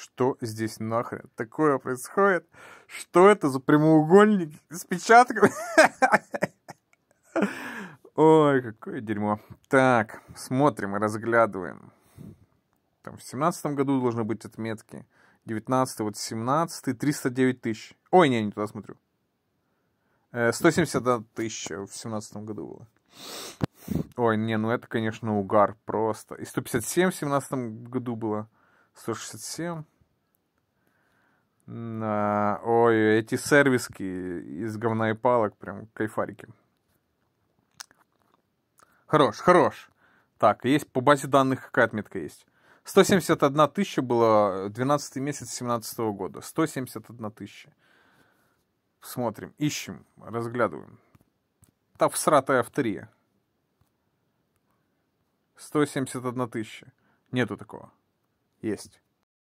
Что здесь нахрен такое происходит? Что это за прямоугольник с печатками? Ой, какое дерьмо. Так, смотрим и разглядываем. Там в семнадцатом году должны быть отметки. 19 вот 17 309 тысяч. Ой, не, не туда смотрю. 171 э, тысяча в семнадцатом году было. Ой, не, ну это, конечно, угар просто. И 157 в семнадцатом году было. 167. На... Ой, эти сервиски из говна и палок, прям кайфарики. Хорош, хорош. Так, есть по базе данных какая отметка есть? 171 тысяча было 12 месяц 17 года. 171 тысяча. Смотрим, ищем, разглядываем. Та всратая автория. 171 тысяча. Нету такого есть.